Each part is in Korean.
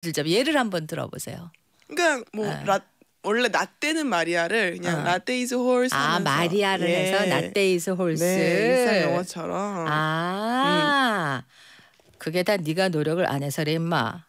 들자 예를 한번 들어보세요. 그러뭐 그러니까 어. 네. 라, 원래 라떼는 마리아를 그냥 어. 라떼이즈 홀스 아 마리아를 예. 해서 라떼이즈 홀스 네, 인사 영화처럼 음. 아 음. 그게 다 네가 노력을 안 해서래 임마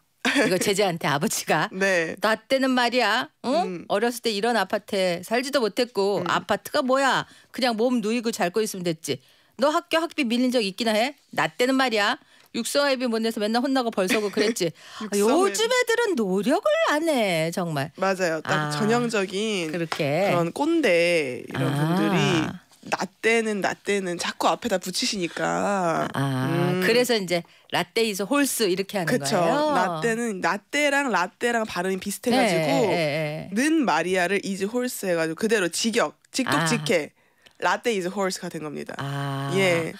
이거 제재한테 아버지가 네. 나 때는 말이야 응? 음. 어렸을 때 이런 아파트에 살지도 못했고 음. 아파트가 뭐야 그냥 몸 누이고 잘고 있으면 됐지 너 학교 학비 밀린 적 있기나 해? 나 때는 말이야 육성아입이 못 내서 맨날 혼나고 벌써고 그랬지. 아, 요즘 애들은 노력을 안 해 정말. 맞아요. 딱 아, 전형적인 그렇게. 그런 꼰대 이런 아. 분들이 라떼는 라떼는 자꾸 앞에다 붙이시니까. 아, 음. 그래서 이제 라떼 이즈 홀스 이렇게 하는 그쵸. 거예요. 라떼는 라떼랑 라떼랑 발음이 비슷해가지고 네, 네, 네, 네. 는 마리아를 이즈 홀스 해가지고 그대로 직역 직독직해 아. 라떼 이즈 홀스가 된 겁니다. 아. 예.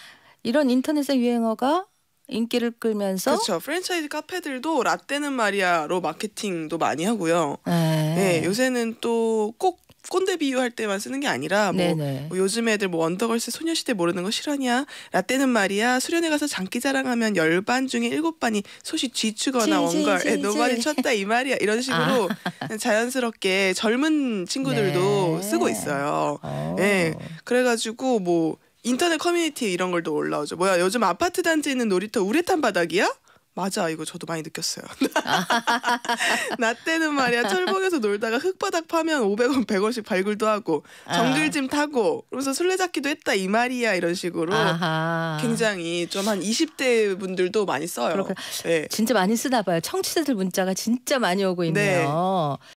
이런 인터넷의 유행어가 인기를 끌면서 그렇죠. 프랜차이즈 카페들도 라떼는 말이야로 마케팅도 많이 하고요. 네. 네 요새는 또 꼭 꼰대 비유할 때만 쓰는 게 아니라 뭐, 네, 네. 뭐 요즘 애들 뭐 원더걸스 소녀시대 모르는 거 실화냐 라떼는 말이야 수련회 가서 장기 자랑하면 열반 중에 일곱 반이 소시 쥐추거나 원걸에 노발이 쳤다 이 말이야 이런 아. 식으로 아. 자연스럽게 젊은 친구들도 네. 쓰고 있어요. 예. 네. 그래가지고 뭐 인터넷 커뮤니티 이런 걸도 올라오죠. 뭐야 요즘 아파트 단지에 있는 놀이터 우레탄 바닥이야? 맞아 이거 저도 많이 느꼈어요. 나 때는 말이야 철봉에서 놀다가 흙바닥 파면 500원 100원씩 발굴도 하고 아. 정글짐 타고 그러면서 술래잡기도 했다 이 말이야 이런 식으로 아하. 굉장히 좀 한 20대 분들도 많이 써요. 그 네. 진짜 많이 쓰나 봐요. 청취자들 문자가 진짜 많이 오고 네. 있네요. 네.